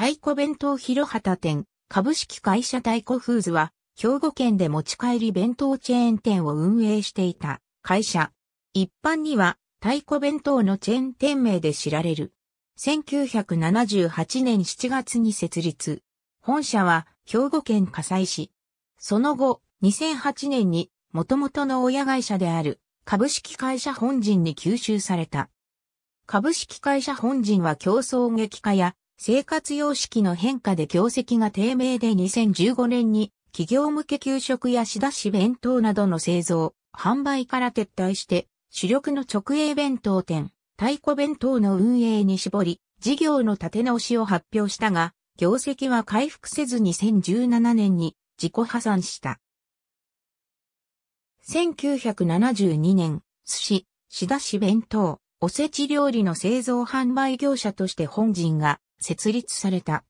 太鼓弁当広畑店、株式会社太鼓フーズは、兵庫県で持ち帰り弁当チェーン店を運営していた会社。一般には、太鼓弁当のチェーン店名で知られる。1978年7月に設立。本社は、兵庫県加西市。その後、2008年に、元々の親会社である、株式会社本陣に吸収された。株式会社本陣は競争激化や生活様式の変化で業績が低迷で2015年に企業向け給食や仕出し弁当などの製造、販売から撤退して主力の直営弁当店、太鼓弁当の運営に絞り、事業の立て直しを発表したが、業績は回復せず2017年に自己破産した。1972年、寿司、仕出し弁当、おせち料理の製造販売業者として本人が設立された。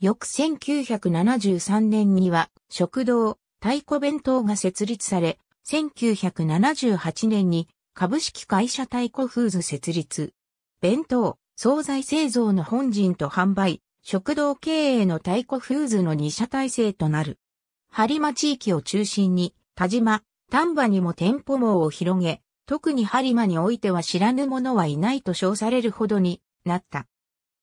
翌1973年には食堂、太鼓弁当が設立され、1978年に株式会社太鼓フーズ設立。弁当、惣菜製造の本陣と販売、食堂経営の太鼓フーズの二社体制となる。播磨地域を中心に、田島、丹波にも店舗網を広げ、特に播磨においては知らぬ者はいないと称されるほどになった。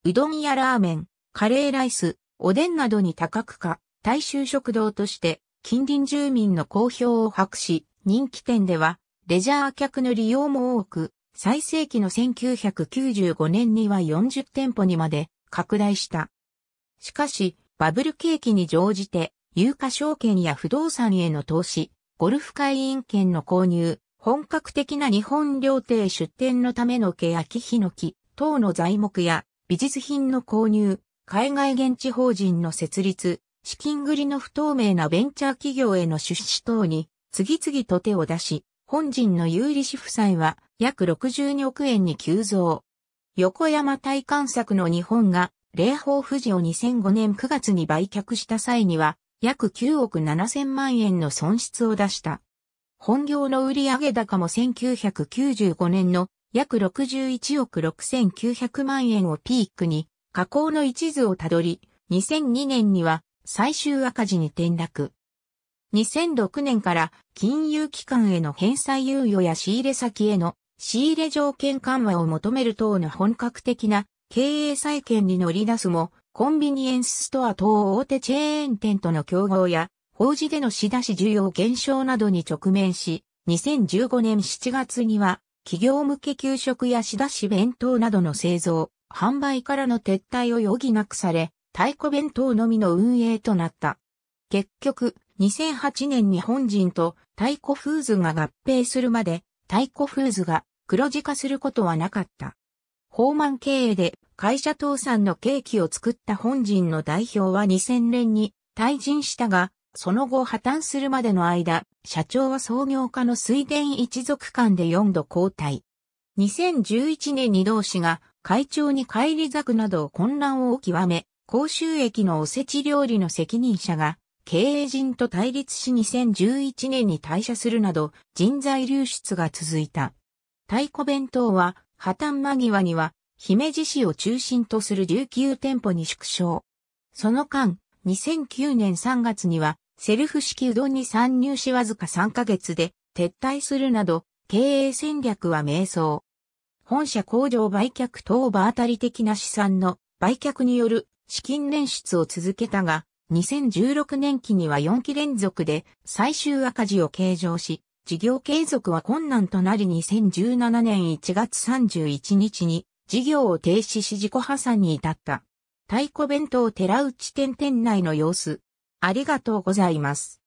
うどんやラーメン、カレーライス、おでんなどに多角化、大衆食堂として近隣住民の好評を博し、人気店ではレジャー客の利用も多く、最盛期の1995年には40店舗にまで拡大した。しかし、バブル景気に乗じて、有価証券や不動産への投資、ゴルフ会員権の購入、本格的な日本料亭出店のための欅ひの木等の材木や美術品の購入、海外現地法人の設立、資金繰りの不透明なベンチャー企業への出資等に次々と手を出し、本人の有利子負債は約62億円に急増。横山大観作の日本が霊法富士を2005年9月に売却した際には約9億7千万円の損失を出した。本業の売上高も1995年の約61億6900万円をピークに、下降の一途をたどり、2002年には最終赤字に転落。2006年から金融機関への返済猶予や仕入れ先への仕入れ条件緩和を求める等の本格的な経営再建に乗り出すも、コンビニエンスストア等大手チェーン店との競合や、法事での仕出し需要減少などに直面し、2015年7月には企業向け給食や仕出し弁当などの製造、販売からの撤退を余儀なくされ、太鼓弁当のみの運営となった。結局、2008年に本人と太鼓フーズが合併するまで、太鼓フーズが黒字化することはなかった。ホーマン経営で会社倒産のケーキを作った本人の代表は2000年に退陣したが、その後破綻するまでの間、社長は創業家の水田一族間で4度交代。2011年に同氏が会長に返り咲くなど混乱を極め、公衆駅のおせち料理の責任者が経営陣と対立し2011年に退社するなど人材流出が続いた。太鼓弁当は破綻間際には姫路市を中心とする19店舗に縮小。その間、2009年3月にはセルフ式うどんに参入しわずか3ヶ月で撤退するなど、経営戦略は迷走。本社工場売却等場当たり的な資産の売却による資金捻出を続けたが、2016年期には4期連続で最終赤字を計上し、事業継続は困難となり2017年1月31日に事業を停止し自己破産に至った。太鼓弁当寺内店店内の様子。ありがとうございます。